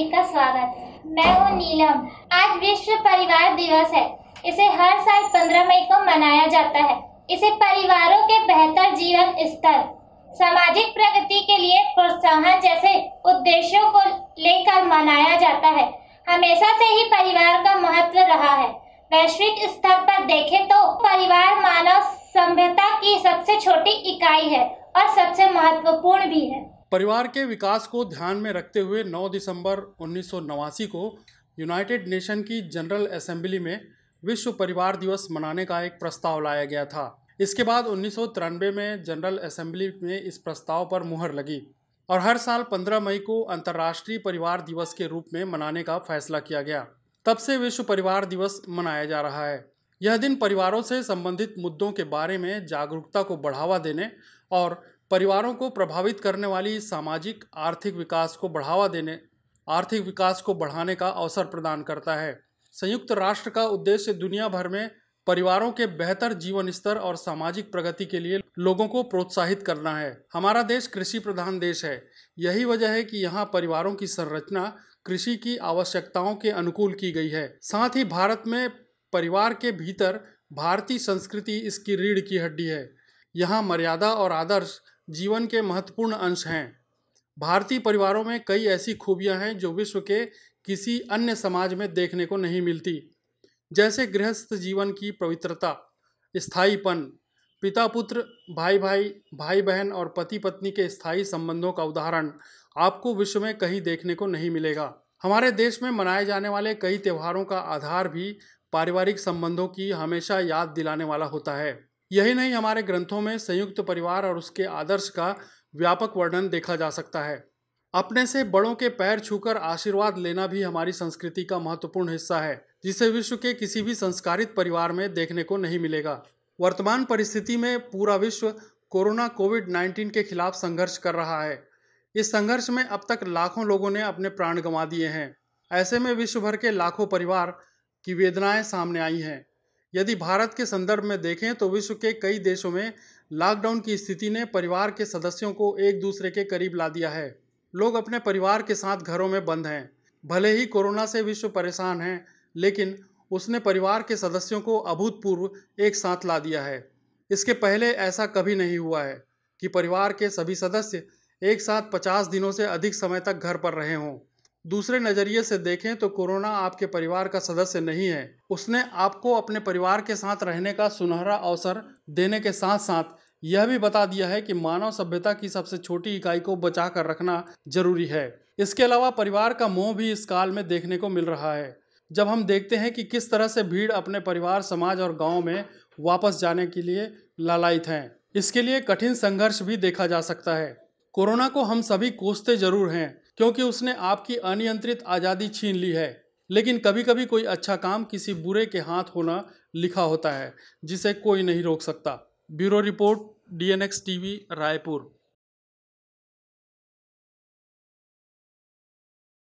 सभी का स्वागत मैं हूँ नीलम आज विश्व परिवार दिवस है इसे हर साल 15 मई को मनाया जाता है इसे परिवारों के बेहतर जीवन स्तर सामाजिक प्रगति के लिए प्रोत्साहन जैसे उद्देश्यों को लेकर मनाया जाता है हमेशा से ही परिवार का महत्व रहा है वैश्विक स्तर पर देखें तो परिवार मानव सभ्यता की सबसे छोटी इकाई है और सबसे महत्वपूर्ण भी है परिवार के विकास को ध्यान में रखते हुए 9 दिसंबर उन्नीस को यूनाइटेड नेशन की जनरल असेंबली में विश्व परिवार दिवस मनाने का एक प्रस्ताव लाया गया था इसके बाद उन्नीस में जनरल असेंबली में इस प्रस्ताव पर मुहर लगी और हर साल 15 मई को अंतर्राष्ट्रीय परिवार दिवस के रूप में मनाने का फैसला किया गया तब से विश्व परिवार दिवस मनाया जा रहा है यह दिन परिवारों से संबंधित मुद्दों के बारे में जागरूकता को बढ़ावा देने और परिवारों को प्रभावित करने वाली सामाजिक आर्थिक विकास को बढ़ावा देने आर्थिक विकास को बढ़ाने का अवसर प्रदान करता है संयुक्त राष्ट्र का उद्देश्य दुनिया भर में परिवारों के बेहतर जीवन स्तर और सामाजिक प्रगति के लिए लोगों को प्रोत्साहित करना है हमारा देश कृषि प्रधान देश है यही वजह है कि यहाँ परिवारों की संरचना कृषि की आवश्यकताओं के अनुकूल की गई है साथ ही भारत में परिवार के भीतर भारतीय संस्कृति इसकी रीढ़ की हड्डी है यहाँ मर्यादा और आदर्श जीवन के महत्वपूर्ण अंश हैं भारतीय परिवारों में कई ऐसी खूबियाँ हैं जो विश्व के किसी अन्य समाज में देखने को नहीं मिलती जैसे गृहस्थ जीवन की पवित्रता स्थायीपन पिता पुत्र भाई भाई भाई बहन और पति पत्नी के स्थायी संबंधों का उदाहरण आपको विश्व में कहीं देखने को नहीं मिलेगा हमारे देश में मनाए जाने वाले कई त्योहारों का आधार भी पारिवारिक संबंधों की हमेशा याद दिलाने वाला होता है यही नहीं हमारे ग्रंथों में संयुक्त परिवार और उसके आदर्श का व्यापक वर्णन देखा जा सकता है अपने से बड़ों के पैर छूकर आशीर्वाद लेना भी हमारी संस्कृति का महत्वपूर्ण हिस्सा है जिसे विश्व के किसी भी संस्कारित परिवार में देखने को नहीं मिलेगा वर्तमान परिस्थिति में पूरा विश्व कोरोना कोविड 19 के खिलाफ संघर्ष कर रहा है इस संघर्ष में अब तक लाखों लोगों ने अपने प्राण गंवा दिए हैं ऐसे में विश्व भर के लाखों परिवार की वेदनाएं सामने आई हैं यदि भारत के संदर्भ में देखें तो विश्व के कई देशों में लॉकडाउन की स्थिति ने परिवार के सदस्यों को एक दूसरे के करीब ला दिया है लोग अपने परिवार के साथ घरों में बंद हैं भले ही कोरोना से विश्व परेशान है लेकिन उसने परिवार के सदस्यों को अभूतपूर्व एक साथ ला दिया है इसके पहले ऐसा कभी नहीं हुआ है कि परिवार के सभी सदस्य एक साथ पचास दिनों से अधिक समय तक घर पर रहे हों दूसरे नज़रिए से देखें तो कोरोना आपके परिवार का सदस्य नहीं है उसने आपको अपने परिवार के साथ रहने का सुनहरा अवसर देने के साथ साथ यह भी बता दिया है कि मानव सभ्यता की सबसे छोटी इकाई को बचा कर रखना जरूरी है इसके अलावा परिवार का मोह भी इस काल में देखने को मिल रहा है जब हम देखते हैं कि किस तरह से भीड़ अपने परिवार समाज और गांव में वापस जाने के लिए लालायित हैं इसके लिए कठिन संघर्ष भी देखा जा सकता है कोरोना को हम सभी कोसते जरूर हैं क्योंकि उसने आपकी अनियंत्रित आज़ादी छीन ली है लेकिन कभी कभी कोई अच्छा काम किसी बुरे के हाथ होना लिखा होता है जिसे कोई नहीं रोक सकता bureau report D N X T V Raipur